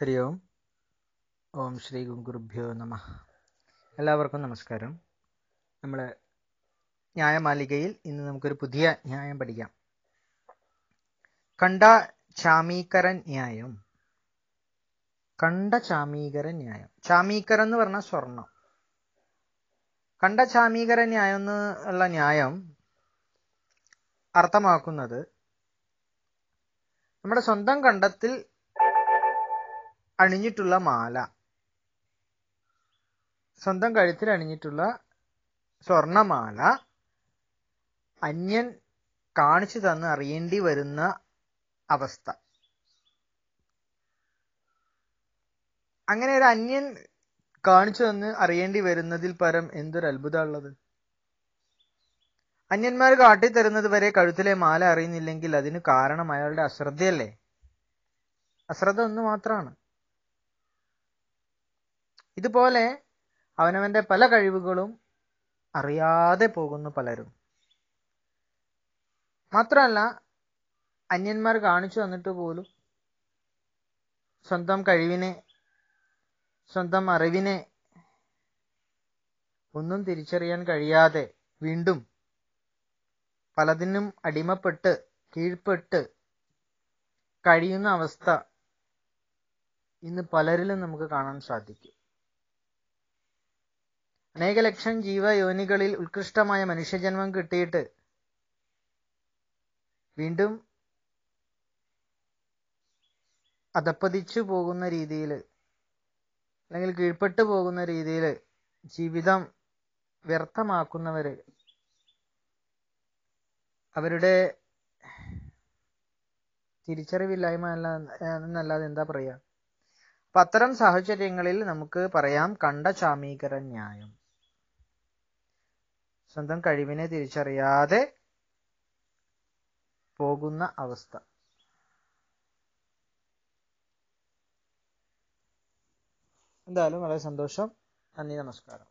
ഹരി ഓം ഓം ശ്രീ ഗുരുഭ്യോ നമ എല്ലാവർക്കും നമസ്കാരം നമ്മൾ ന്യായമാലികയിൽ ഇന്ന് നമുക്കൊരു പുതിയ ന്യായം പഠിക്കാം കണ്ട ചാമീകരൻ ന്യായം കണ്ട ചാമീകരൻ ന്യായം ചാമീകരൻ എന്ന് പറഞ്ഞാൽ സ്വർണം കണ്ട ചാമീകരൻ ന്യായം എന്ന് ഉള്ള ന്യായം അർത്ഥമാക്കുന്നത് നമ്മുടെ സ്വന്തം കണ്ടത്തിൽ അണിഞ്ഞിട്ടുള്ള മാല സ്വന്തം കഴുത്തിൽ അണിഞ്ഞിട്ടുള്ള സ്വർണമാല അന്യൻ കാണിച്ചു തന്ന് അറിയേണ്ടി വരുന്ന അവസ്ഥ അങ്ങനെ ഒരു അന്യൻ കാണിച്ചു തന്ന് അറിയേണ്ടി വരുന്നതിൽ പരം എന്തൊരു അത്ഭുതമുള്ളത് അന്യന്മാർ കാട്ടിത്തരുന്നത് വരെ കഴുത്തിലെ മാല അറിയുന്നില്ലെങ്കിൽ അതിന് കാരണം അയാളുടെ അശ്രദ്ധയല്ലേ അശ്രദ്ധ ഒന്ന് മാത്രമാണ് ഇതുപോലെ അവനവൻ്റെ പല കഴിവുകളും അറിയാതെ പോകുന്നു പലരും മാത്രമല്ല അന്യന്മാർ കാണിച്ചു തന്നിട്ട് പോലും സ്വന്തം കഴിവിനെ സ്വന്തം അറിവിനെ ഒന്നും തിരിച്ചറിയാൻ കഴിയാതെ വീണ്ടും പലതിനും അടിമപ്പെട്ട് കീഴ്പ്പെട്ട് കഴിയുന്ന അവസ്ഥ ഇന്ന് പലരിലും നമുക്ക് കാണാൻ സാധിക്കും ജീവ ജീവയോനികളിൽ ഉത്കൃഷ്ടമായ മനുഷ്യജന്മം കിട്ടിയിട്ട് വീണ്ടും അധപ്പതിച്ചു പോകുന്ന രീതിയിൽ അല്ലെങ്കിൽ കീഴ്പ്പെട്ടു പോകുന്ന രീതിയിൽ ജീവിതം വ്യർത്ഥമാക്കുന്നവർ അവരുടെ തിരിച്ചറിവില്ലായ്മ അല്ല എന്നല്ലാതെ എന്താ പറയുക അപ്പം അത്തരം സാഹചര്യങ്ങളിൽ നമുക്ക് പറയാം കണ്ട ചാമീകര ന്യായം സ്വന്തം കഴിവിനെ തിരിച്ചറിയാതെ പോകുന്ന അവസ്ഥ എന്തായാലും വളരെ സന്തോഷം നന്ദി നമസ്കാരം